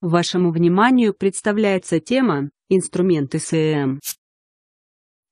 Вашему вниманию представляется тема «Инструменты СЭМ».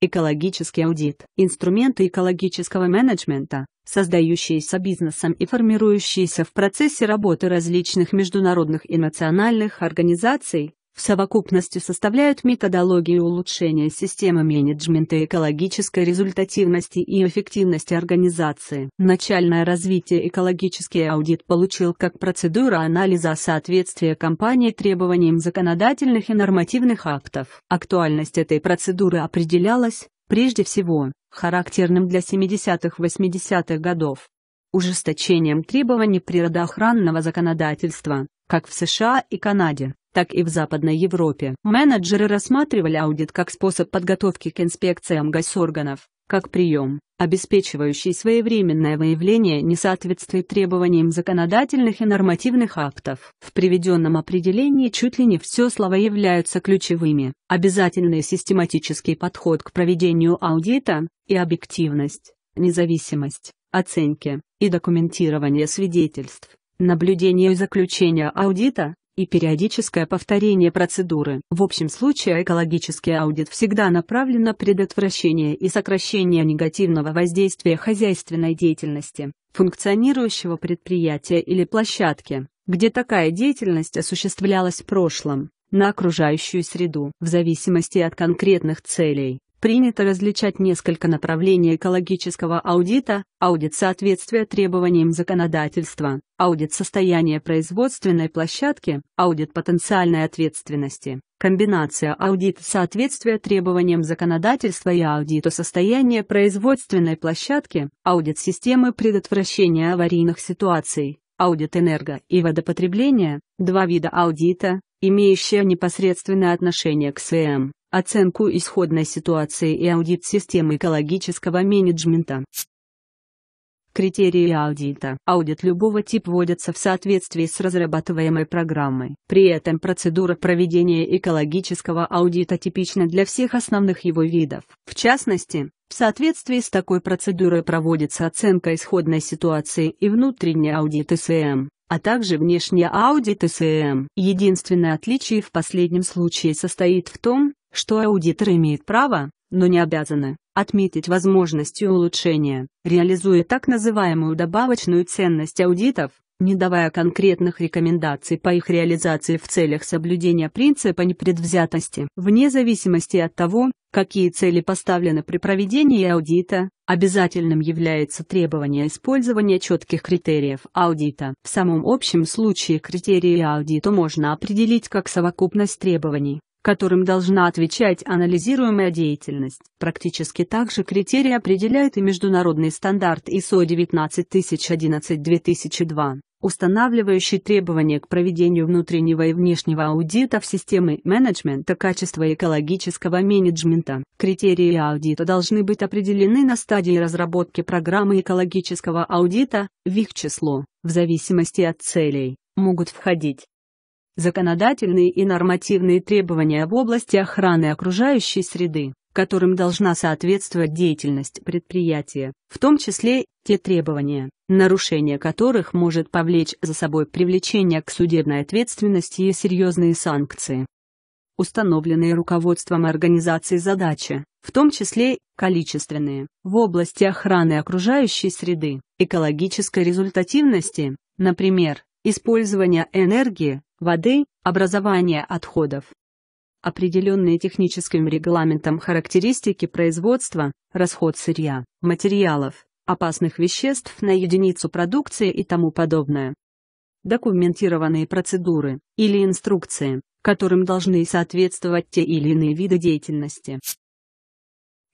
Экологический аудит – инструменты экологического менеджмента, создающиеся бизнесом и формирующиеся в процессе работы различных международных и национальных организаций, в совокупности составляют методологию улучшения системы менеджмента экологической результативности и эффективности организации. Начальное развитие экологический аудит получил как процедура анализа соответствия компании требованиям законодательных и нормативных актов. Актуальность этой процедуры определялась, прежде всего, характерным для 70-80-х годов ужесточением требований природоохранного законодательства, как в США и Канаде, так и в Западной Европе. Менеджеры рассматривали аудит как способ подготовки к инспекциям госорганов, как прием, обеспечивающий своевременное выявление несоответствий требованиям законодательных и нормативных актов. В приведенном определении чуть ли не все слова являются ключевыми. Обязательный систематический подход к проведению аудита и объективность, независимость, оценки и документирование свидетельств. Наблюдение и заключение аудита и периодическое повторение процедуры. В общем случае экологический аудит всегда направлен на предотвращение и сокращение негативного воздействия хозяйственной деятельности, функционирующего предприятия или площадки, где такая деятельность осуществлялась в прошлом, на окружающую среду. В зависимости от конкретных целей, принято различать несколько направлений экологического аудита, аудит соответствия требованиям законодательства, аудит состояния производственной площадки, аудит потенциальной ответственности, комбинация аудит соответствия требованиям законодательства и аудита состояния производственной площадки, аудит системы предотвращения аварийных ситуаций, аудит энерго и водопотребления, два вида аудита, имеющие непосредственное отношение к СМ оценку исходной ситуации и аудит системы экологического менеджмента. Критерии аудита. Аудит любого типа вводится в соответствии с разрабатываемой программой. При этом процедура проведения экологического аудита типична для всех основных его видов. В частности, в соответствии с такой процедурой проводится оценка исходной ситуации и внутренний аудит СМ а также внешний аудит СМ. Единственное отличие в последнем случае состоит в том, что аудитор имеет право, но не обязаны, отметить возможности улучшения, реализуя так называемую добавочную ценность аудитов, не давая конкретных рекомендаций по их реализации в целях соблюдения принципа непредвзятости. Вне зависимости от того, какие цели поставлены при проведении аудита, обязательным является требование использования четких критериев аудита. В самом общем случае критерии аудита можно определить как совокупность требований, которым должна отвечать анализируемая деятельность. Практически также критерии определяет и международный стандарт ISO 19011-2002 устанавливающий требования к проведению внутреннего и внешнего аудита в системы менеджмента качества и экологического менеджмента. Критерии аудита должны быть определены на стадии разработки программы экологического аудита, в их число, в зависимости от целей, могут входить законодательные и нормативные требования в области охраны окружающей среды, которым должна соответствовать деятельность предприятия, в том числе те требования, нарушение которых может повлечь за собой привлечение к судебной ответственности и серьезные санкции. Установленные руководством организации задачи, в том числе количественные, в области охраны окружающей среды, экологической результативности, например, использования энергии, воды, образования отходов. Определенные техническим регламентом характеристики производства, расход сырья, материалов, опасных веществ на единицу продукции и тому подобное. Документированные процедуры или инструкции, которым должны соответствовать те или иные виды деятельности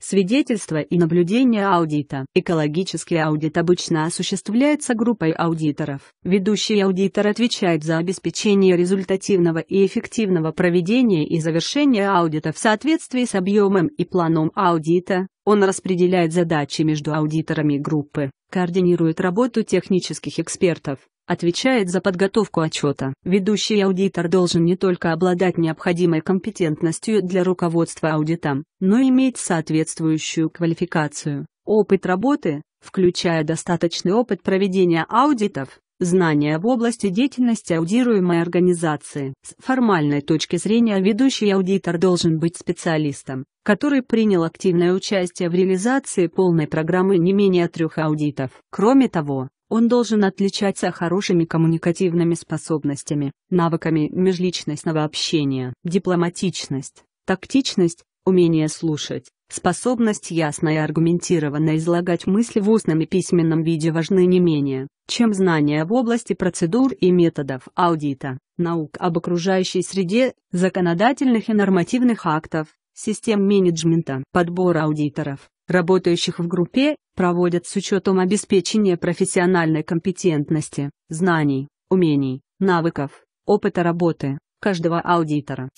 свидетельство и наблюдение аудита. Экологический аудит обычно осуществляется группой аудиторов. Ведущий аудитор отвечает за обеспечение результативного и эффективного проведения и завершения аудита в соответствии с объемом и планом аудита. Он распределяет задачи между аудиторами группы, координирует работу технических экспертов, отвечает за подготовку отчета. Ведущий аудитор должен не только обладать необходимой компетентностью для руководства аудитом, но и иметь соответствующую квалификацию, опыт работы, включая достаточный опыт проведения аудитов, знания в области деятельности аудируемой организации. С формальной точки зрения ведущий аудитор должен быть специалистом, который принял активное участие в реализации полной программы не менее трех аудитов. Кроме того, он должен отличаться хорошими коммуникативными способностями, навыками межличностного общения, дипломатичность, тактичность, умение слушать, способность ясно и аргументированно излагать мысли в устном и письменном виде важны не менее, чем знания в области процедур и методов аудита, наук об окружающей среде, законодательных и нормативных актов, систем менеджмента, подбора аудиторов, работающих в группе, проводят с учетом обеспечения профессиональной компетентности, знаний, умений, навыков, опыта работы каждого аудитора.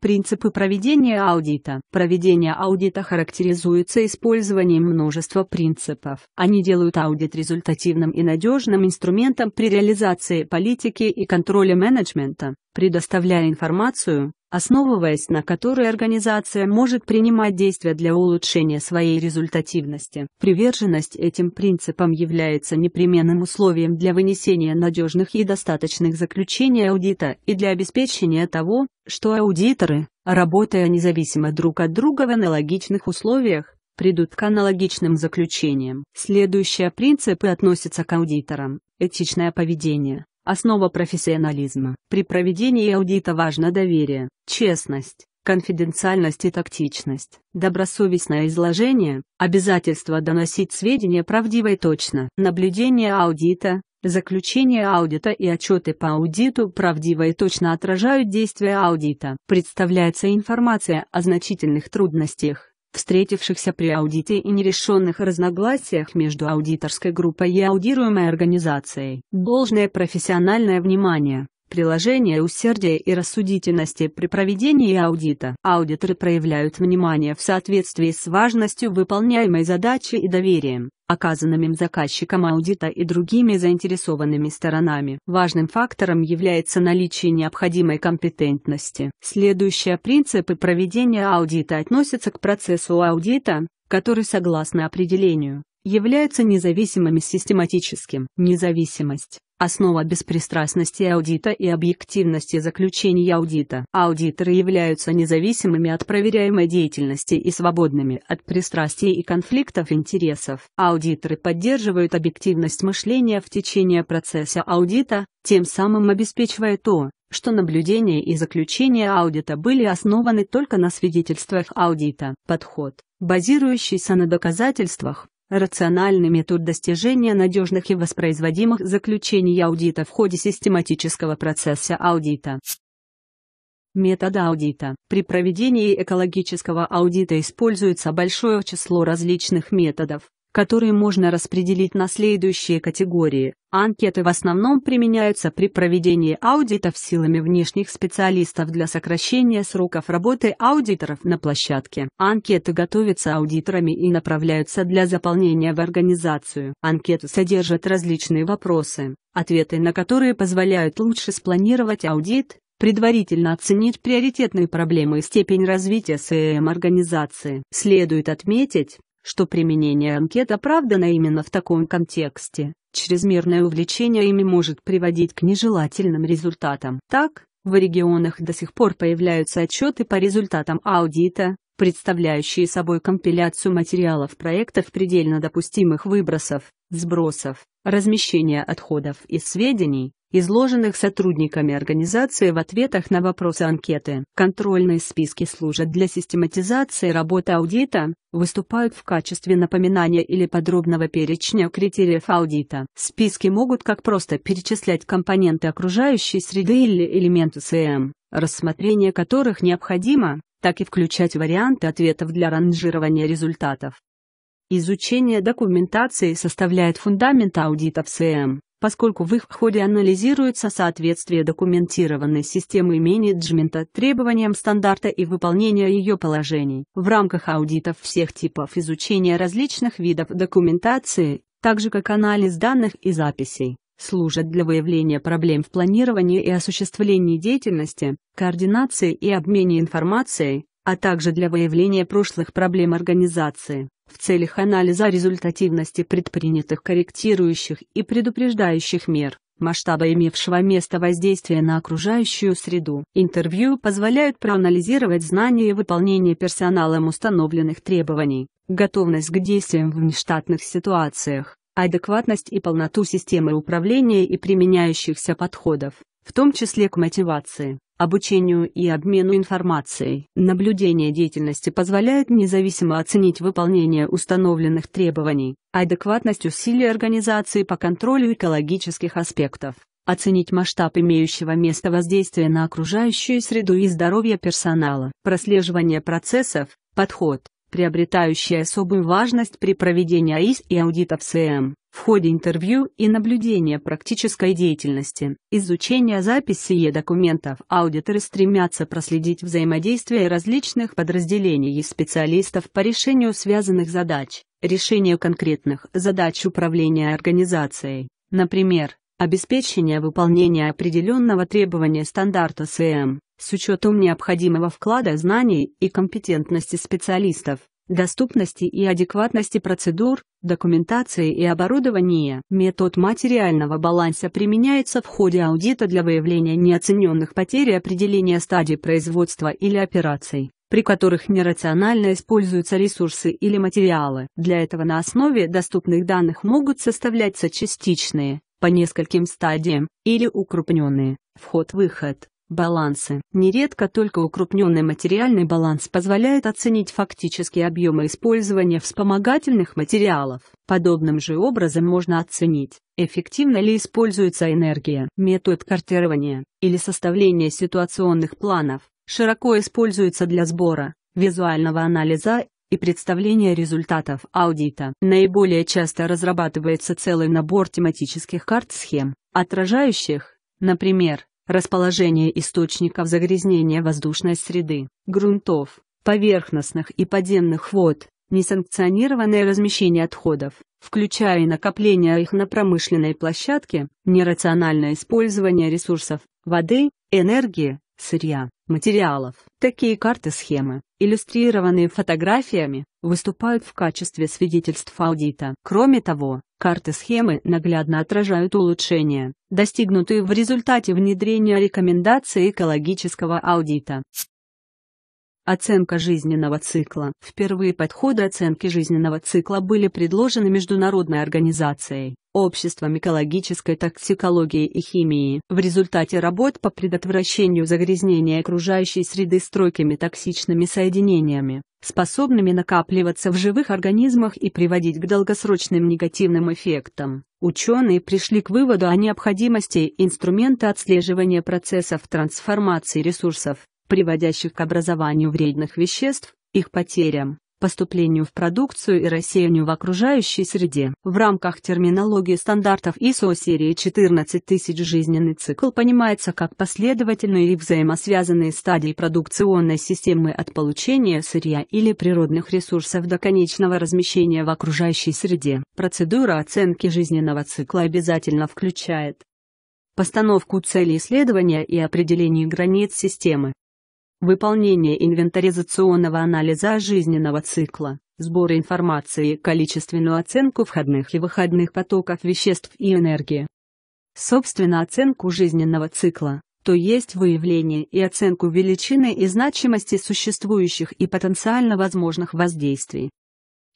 Принципы проведения аудита. Проведение аудита характеризуется использованием множества принципов. Они делают аудит результативным и надежным инструментом при реализации политики и контроля менеджмента, предоставляя информацию, основываясь на которой организация может принимать действия для улучшения своей результативности. Приверженность этим принципам является непременным условием для вынесения надежных и достаточных заключений аудита и для обеспечения того, что аудиторы, работая независимо друг от друга в аналогичных условиях, придут к аналогичным заключениям. Следующие принципы относятся к аудиторам. Этичное поведение. Основа профессионализма. При проведении аудита важно доверие, честность, конфиденциальность и тактичность, добросовестное изложение, обязательство доносить сведения правдиво и точно, наблюдение аудита, заключение аудита и отчеты по аудиту правдиво и точно отражают действия аудита. Представляется информация о значительных трудностях, встретившихся при аудите и нерешенных разногласиях между аудиторской группой и аудируемой организацией. Должное профессиональное внимание, приложение усердия и рассудительности при проведении аудита. Аудиторы проявляют внимание в соответствии с важностью выполняемой задачи и доверием оказанным им заказчиком аудита и другими заинтересованными сторонами. Важным фактором является наличие необходимой компетентности. Следующие принципы проведения аудита относятся к процессу аудита, который согласно определению является независимым и систематическим. Независимость Основа беспристрастности аудита и объективности заключений аудита. Аудиторы являются независимыми от проверяемой деятельности и свободными от пристрастий и конфликтов интересов. Аудиторы поддерживают объективность мышления в течение процесса аудита, тем самым обеспечивая то, что наблюдения и заключения аудита были основаны только на свидетельствах аудита. Подход, базирующийся на доказательствах, рациональными тут достижения надежных и воспроизводимых заключений аудита в ходе систематического процесса аудита. Метода аудита. При проведении экологического аудита используется большое число различных методов, которые можно распределить на следующие категории. Анкеты в основном применяются при проведении аудитов силами внешних специалистов для сокращения сроков работы аудиторов на площадке. Анкеты готовятся аудиторами и направляются для заполнения в организацию. Анкеты содержат различные вопросы, ответы на которые позволяют лучше спланировать аудит, предварительно оценить приоритетные проблемы и степень развития СЭМ организации. Следует отметить, что применение анкет оправдано именно в таком контексте. Чрезмерное увлечение ими может приводить к нежелательным результатам. Так, в регионах до сих пор появляются отчеты по результатам аудита, представляющие собой компиляцию материалов проектов предельно допустимых выбросов, сбросов, размещения отходов и сведений, изложенных сотрудниками организации в ответах на вопросы анкеты. Контрольные списки служат для систематизации работы аудита, выступают в качестве напоминания или подробного перечня критериев аудита. Списки могут как просто перечислять компоненты окружающей среды или элементы СМ, рассмотрение которых необходимо, так и включать варианты ответов для ранжирования результатов. Изучение документации составляет фундамент аудитов СМ поскольку в их ходе анализируется соответствие документированной системы менеджмента требованиям стандарта и выполнения ее положений. В рамках аудитов всех типов изучения различных видов документации, так же как анализ данных и записей, служат для выявления проблем в планировании и осуществлении деятельности, координации и обмене информацией, а также для выявления прошлых проблем организации в целях анализа результативности предпринятых корректирующих и предупреждающих мер, масштаба имевшего место воздействия на окружающую среду. Интервью позволяют проанализировать знания и выполнение персоналом установленных требований, готовность к действиям в нештатных ситуациях, адекватность и полноту системы управления и применяющихся подходов, в том числе к мотивации обучению и обмену информацией. Наблюдение деятельности позволяет независимо оценить выполнение установленных требований, адекватность усилий организации по контролю экологических аспектов, оценить масштаб имеющего место воздействия на окружающую среду и здоровье персонала. Прослеживание процессов, подход, приобретающие особую важность при проведении АИС и аудитов СМ, в ходе интервью и наблюдения практической деятельности, изучения записей документов аудиторы стремятся проследить взаимодействие различных подразделений и специалистов по решению связанных задач, решению конкретных задач управления организацией, например, обеспечение выполнения определенного требования стандарта СМ, с учетом необходимого вклада знаний и компетентности специалистов, доступности и адекватности процедур, документации и оборудования. Метод материального баланса применяется в ходе аудита для выявления неоцененных потерь и определения стадий производства или операций при которых нерационально используются ресурсы или материалы. Для этого на основе доступных данных могут составляться частичные, по нескольким стадиям, или укрупненные, вход-выход, Балансы. Нередко только укрупненный материальный баланс позволяет оценить фактические объемы использования вспомогательных материалов. Подобным же образом можно оценить, эффективно ли используется энергия. Метод картирования или составления ситуационных планов широко используется для сбора, визуального анализа и представления результатов аудита. Наиболее часто разрабатывается целый набор тематических карт-схем, отражающих, например, расположение источников загрязнения воздушной среды, грунтов, поверхностных и подземных вод, несанкционированное размещение отходов, включая и накопление их на промышленной площадке, нерациональное использование ресурсов, воды, энергии, сырья, материалов. Такие карты-схемы, иллюстрированные фотографиями, выступают в качестве свидетельств аудита. Кроме того, карты схемы наглядно отражают улучшения, достигнутые в результате внедрения рекомендаций экологического аудита. Оценка жизненного цикла. Впервые подходы оценки жизненного цикла были предложены Международной организацией Обществом экологической токсикологии и химии. В результате работ по предотвращению загрязнения окружающей среды стройками токсичными соединениями, способными накапливаться в живых организмах и приводить к долгосрочным негативным эффектам, ученые пришли к выводу о необходимости инструмента отслеживания процессов трансформации ресурсов, приводящих к образованию вредных веществ, их потерям, поступлению в продукцию и рассеянию в окружающей среде. В рамках терминологии стандартов ISO серии 14000 жизненный цикл понимается как последовательные и взаимосвязанные стадии продукционной системы от получения сырья или природных ресурсов до конечного размещения в окружающей среде. Процедура оценки жизненного цикла обязательно включает постановку цели исследования и определение границ системы, Выполнение инвентаризационного анализа жизненного цикла, сбор информации и количественную оценку входных и выходных потоков веществ и энергии. Собственно, оценку жизненного цикла, то есть выявление и оценку величины и значимости существующих и потенциально возможных воздействий.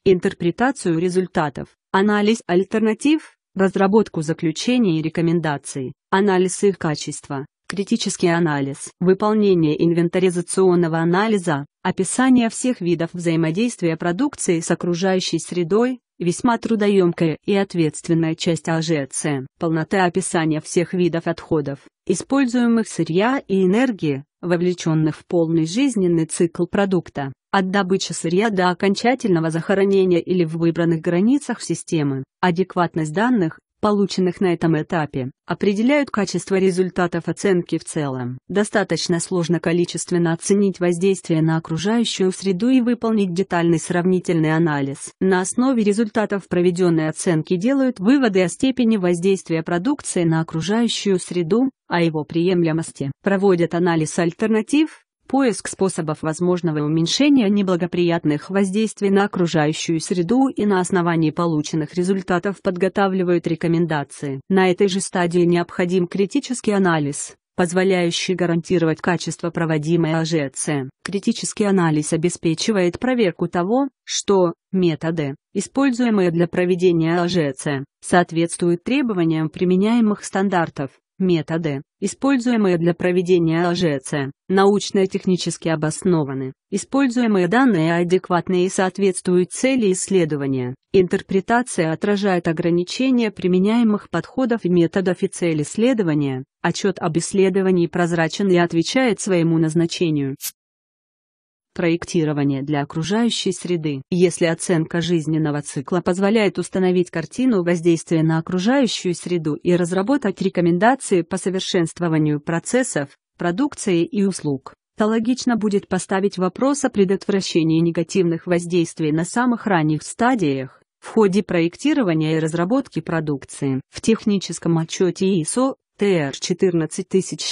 Интерпретацию результатов, анализ альтернатив, разработку заключений и рекомендаций, анализ их качества, критический анализ, выполнение инвентаризационного анализа, описание всех видов взаимодействия продукции с окружающей средой, весьма трудоемкая и ответственная часть ЛЖЦ, полнота описания всех видов отходов, используемых сырья и энергии, вовлеченных в полный жизненный цикл продукта, от добычи сырья до окончательного захоронения или в выбранных границах системы, адекватность данных, полученных на этом этапе, определяют качество результатов оценки в целом. Достаточно сложно количественно оценить воздействие на окружающую среду и выполнить детальный сравнительный анализ. На основе результатов проведенной оценки делают выводы о степени воздействия продукции на окружающую среду, о его приемлемости. Проводят анализ альтернатив, поиск способов возможного уменьшения неблагоприятных воздействий на окружающую среду и на основании полученных результатов подготавливают рекомендации. На этой же стадии необходим критический анализ позволяющий гарантировать качество проводимой АЖЦ. Критический анализ обеспечивает проверку того, что методы, используемые для проведения АЖЦ, соответствуют требованиям применяемых стандартов. Методы, используемые для проведения АЖЦ, научно-технически обоснованы, используемые данные адекватны и соответствуют цели исследования. Интерпретация отражает ограничения применяемых подходов и методов и цель исследования, отчет об исследовании прозрачен и отвечает своему назначению проектирование для окружающей среды. Если оценка жизненного цикла позволяет установить картину воздействия на окружающую среду и разработать рекомендации по совершенствованию процессов, продукции и услуг, то логично будет поставить вопрос о предотвращении негативных воздействий на самых ранних стадиях в ходе проектирования и разработки продукции. В техническом отчете ISO ТР 14062-2002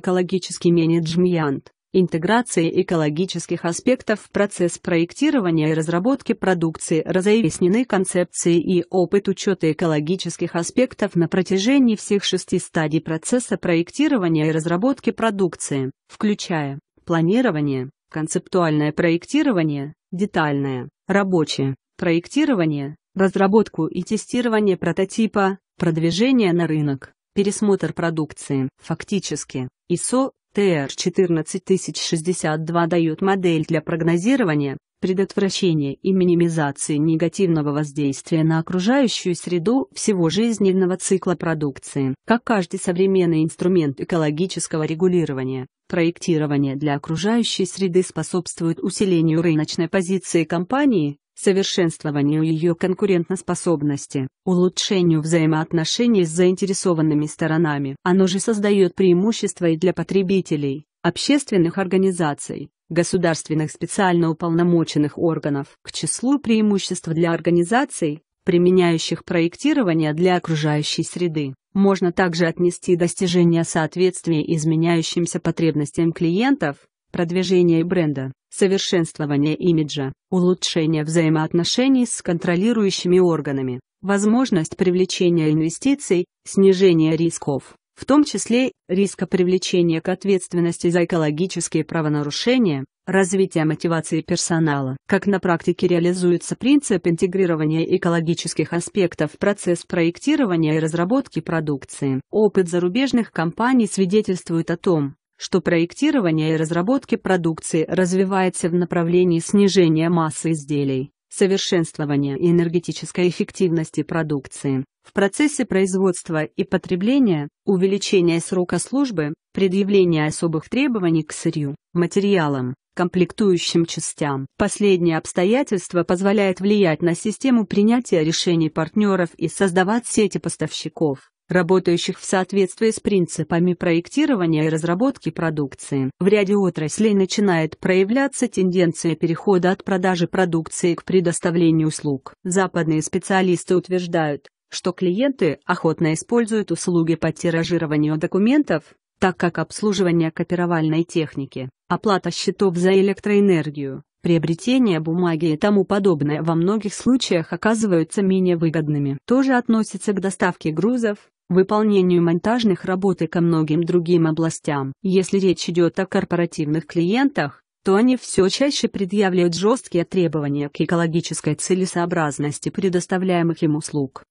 «Экологический менеджмент» интеграции экологических аспектов в процесс проектирования и разработки продукции, разъяснены концепции и опыт учета экологических аспектов на протяжении всех шести стадий процесса проектирования и разработки продукции, включая планирование, концептуальное проектирование, детальное, рабочее проектирование, разработку и тестирование прототипа, продвижение на рынок, пересмотр продукции, фактически, ISO ТР-14062 дает модель для прогнозирования, предотвращения и минимизации негативного воздействия на окружающую среду всего жизненного цикла продукции. Как каждый современный инструмент экологического регулирования, проектирование для окружающей среды способствует усилению рыночной позиции компании, совершенствованию ее конкурентоспособности, улучшению взаимоотношений с заинтересованными сторонами. Оно же создает преимущества и для потребителей, общественных организаций, государственных специально уполномоченных органов. К числу преимуществ для организаций, применяющих проектирование для окружающей среды, можно также отнести достижение соответствия изменяющимся потребностям клиентов, продвижение бренда, совершенствование имиджа, улучшение взаимоотношений с контролирующими органами, возможность привлечения инвестиций, снижение рисков, в том числе риска привлечения к ответственности за экологические правонарушения, развитие мотивации персонала. Как на практике реализуется принцип интегрирования экологических аспектов в процесс проектирования и разработки продукции. Опыт зарубежных компаний свидетельствует о том, что проектирование и разработки продукции развивается в направлении снижения массы изделий, совершенствования энергетической эффективности продукции, в процессе производства и потребления, увеличения срока службы, предъявления особых требований к сырью, материалам, комплектующим частям. Последнее обстоятельство позволяет влиять на систему принятия решений партнеров и создавать сети поставщиков работающих в соответствии с принципами проектирования и разработки продукции. В ряде отраслей начинает проявляться тенденция перехода от продажи продукции к предоставлению услуг. Западные специалисты утверждают, что клиенты охотно используют услуги по тиражированию документов, так как обслуживание копировальной техники, оплата счетов за электроэнергию, приобретение бумаги и тому подобное во многих случаях оказываются менее выгодными. Тоже относится к доставке грузов, выполнению монтажных работ и ко многим другим областям. Если речь идет о корпоративных клиентах, то они все чаще предъявляют жесткие требования к экологической целесообразности предоставляемых им услуг.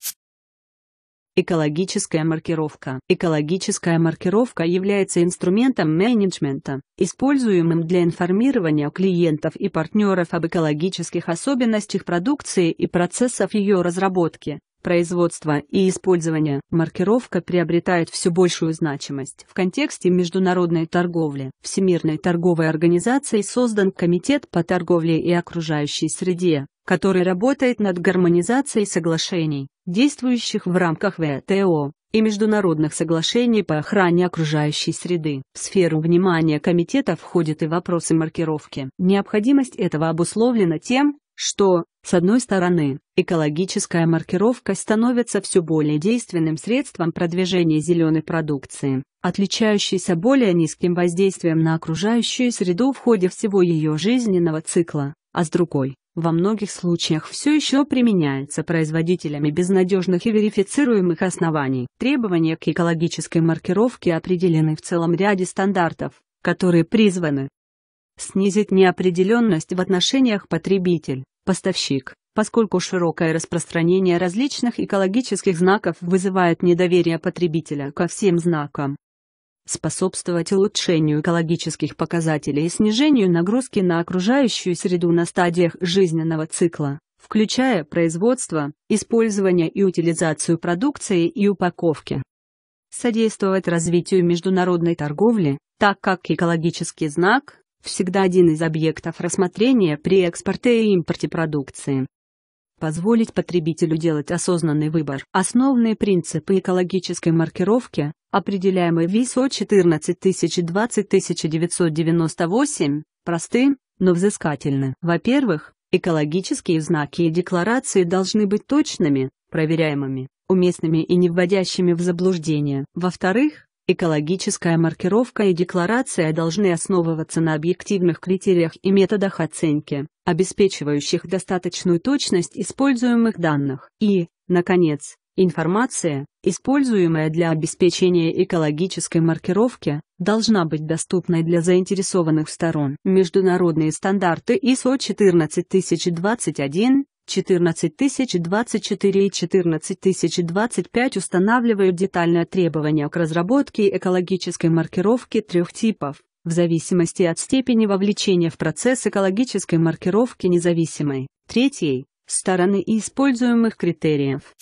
Экологическая маркировка. Экологическая маркировка является инструментом менеджмента, используемым для информирования клиентов и партнеров об экологических особенностях продукции и процессов ее разработки производства и использования, маркировка приобретает все большую значимость. В контексте международной торговли Всемирной торговой организацией создан Комитет по торговле и окружающей среде, который работает над гармонизацией соглашений, действующих в рамках ВТО и международных соглашений по охране окружающей среды. В сферу внимания комитета входят и вопросы маркировки. Необходимость этого обусловлена тем, что, с одной стороны, экологическая маркировка становится все более действенным средством продвижения зеленой продукции, отличающейся более низким воздействием на окружающую среду в ходе всего ее жизненного цикла, а с другой, во многих случаях все еще применяется производителями безнадежных и верифицируемых оснований. Требования к экологической маркировке определены в целом ряде стандартов, которые призваны, снизить неопределенность в отношениях потребитель-поставщик, поскольку широкое распространение различных экологических знаков вызывает недоверие потребителя ко всем знакам. Способствовать улучшению экологических показателей и снижению нагрузки на окружающую среду на стадиях жизненного цикла включая производство, использование и утилизацию продукции и упаковки. Содействовать развитию международной торговли, так как экологический знак всегда один из объектов рассмотрения при экспорте и импорте продукции. Позволить потребителю делать осознанный выбор. Основные принципы экологической маркировки, определяемые ВИСО 14020-1998, просты, но взыскательны. Во-первых, экологические знаки и декларации должны быть точными, проверяемыми, уместными и не вводящими в заблуждение. Во-вторых, Экологическая маркировка и декларация должны основываться на объективных критериях и методах оценки, обеспечивающих достаточную точность используемых данных. И, наконец, информация, используемая для обеспечения экологической маркировки, должна быть доступной для заинтересованных сторон. Международные стандарты ISO 14021 14024 и 14025 устанавливают детальные требования к разработке экологической маркировки трех типов, в зависимости от степени вовлечения в процесс экологической маркировки независимой, третьей, стороны и используемых критериев.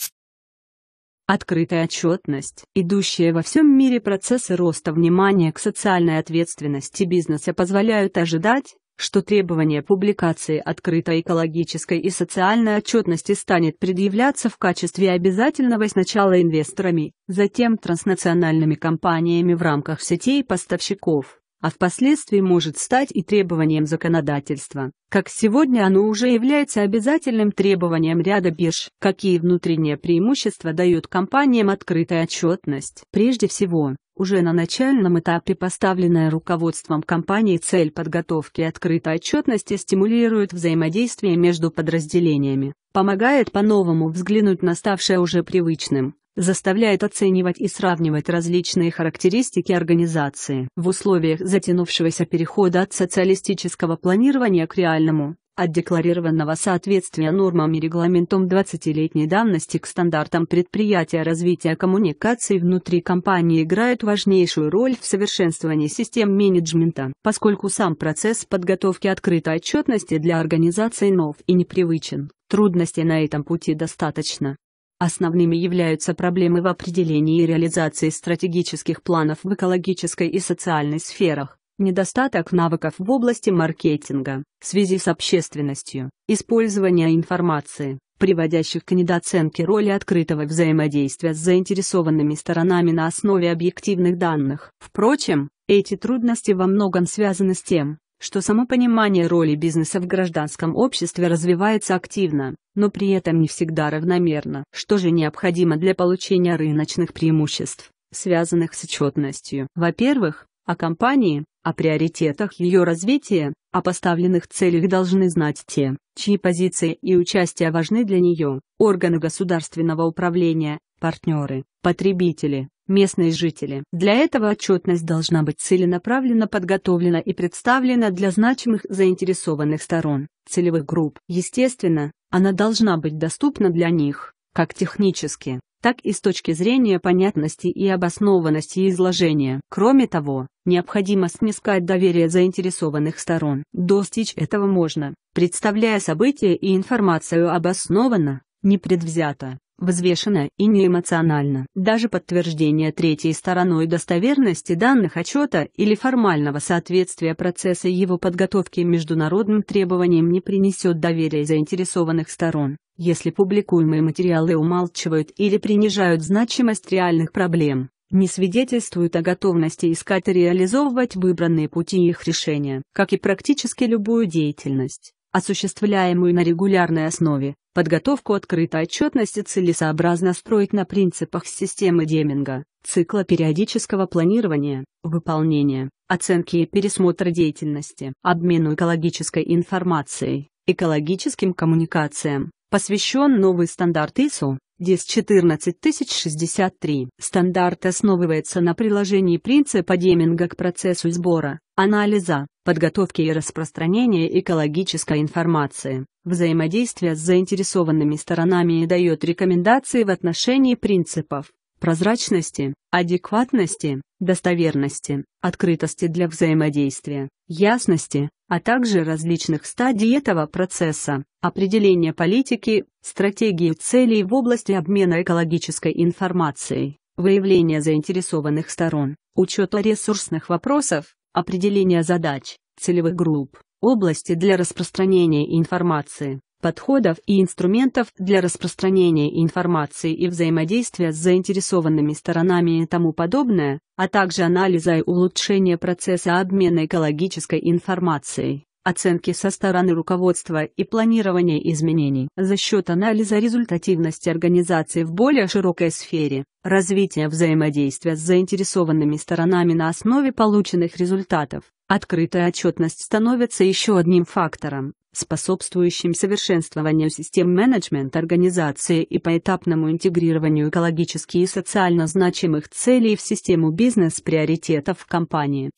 Открытая отчетность, идущие во всем мире процессы роста внимания к социальной ответственности бизнеса позволяют ожидать, что требование публикации открытой экологической и социальной отчетности станет предъявляться в качестве обязательного сначала инвесторами, затем транснациональными компаниями в рамках сетей поставщиков, а впоследствии может стать и требованием законодательства, как сегодня оно уже является обязательным требованием ряда бирж. Какие внутренние преимущества дает компаниям открытая отчетность? Прежде всего, уже на начальном этапе поставленная руководством компании цель подготовки открытой отчетности стимулирует взаимодействие между подразделениями, помогает по-новому взглянуть на ставшее уже привычным, заставляет оценивать и сравнивать различные характеристики организации. В условиях затянувшегося перехода от социалистического планирования к реальному, от декларированного соответствия нормам и регламентам 20-летней давности к стандартам предприятия развития коммуникаций внутри компании играет важнейшую роль в совершенствовании систем менеджмента, поскольку сам процесс подготовки открытой отчетности для организации нов и непривычен, трудностей на этом пути достаточно. Основными являются проблемы в определении и реализации стратегических планов в экологической и социальной сферах, недостаток навыков в области маркетинга, связи с общественностью, использование информации, приводящих к недооценке роли открытого взаимодействия с заинтересованными сторонами на основе объективных данных. Впрочем, эти трудности во многом связаны с тем, что само понимание роли бизнеса в гражданском обществе развивается активно, но при этом не всегда равномерно. Что же необходимо для получения рыночных преимуществ, связанных с отчетностью? Во-первых, о компании, о приоритетах ее развития, о поставленных целях должны знать те, чьи позиции и участие важны для нее, органы государственного управления, партнеры, потребители, местные жители. Для этого отчетность должна быть целенаправленно подготовлена и представлена для значимых заинтересованных сторон, целевых групп. Естественно, она должна быть доступна для них, как технически, так и с точки зрения понятности и обоснованности изложения. Кроме того, необходимо снискать доверие заинтересованных сторон. Достичь этого можно, представляя события и информацию обоснованно, непредвзято, взвешенно и неэмоционально. Даже подтверждение третьей стороной достоверности данных отчета или формального соответствия процесса его подготовки международным требованиям не принесет доверия заинтересованных сторон. Если публикуемые материалы умалчивают или принижают значимость реальных проблем, не свидетельствуют о готовности искать и реализовывать выбранные пути их решения. Как и практически любую деятельность, осуществляемую на регулярной основе, подготовку открытой отчетности целесообразно строить на принципах системы Деминга, цикла периодического планирования, выполнения, оценки и пересмотра деятельности, обмену экологической информацией, экологическим коммуникациям, посвящен новый стандарт ISO 1014063. Стандарт основывается на приложении принципа Деминга к процессу сбора, анализа, подготовки и распространения экологической информации. Взаимодействие с заинтересованными сторонами и дает рекомендации в отношении принципов прозрачности, адекватности, достоверности, открытости для взаимодействия, ясности, а также различных стадий этого процесса, определения политики, стратегии целей в области обмена экологической информацией, выявления заинтересованных сторон, учета ресурсных вопросов, определения задач, целевых групп, области для распространения информации, подходов и инструментов для распространения информации и взаимодействия с заинтересованными сторонами и тому подобное, а также анализа и улучшения процесса обмена экологической информацией, оценки со стороны руководства и планирования изменений за счет анализа результативности организации в более широкой сфере, развитие взаимодействия с заинтересованными сторонами на основе полученных результатов. Открытая отчетность становится еще одним фактором, способствующим совершенствованию систем менеджмента организации и поэтапному интегрированию экологически и социально значимых целей в систему бизнес-приоритетов компании.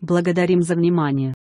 Благодарим за внимание.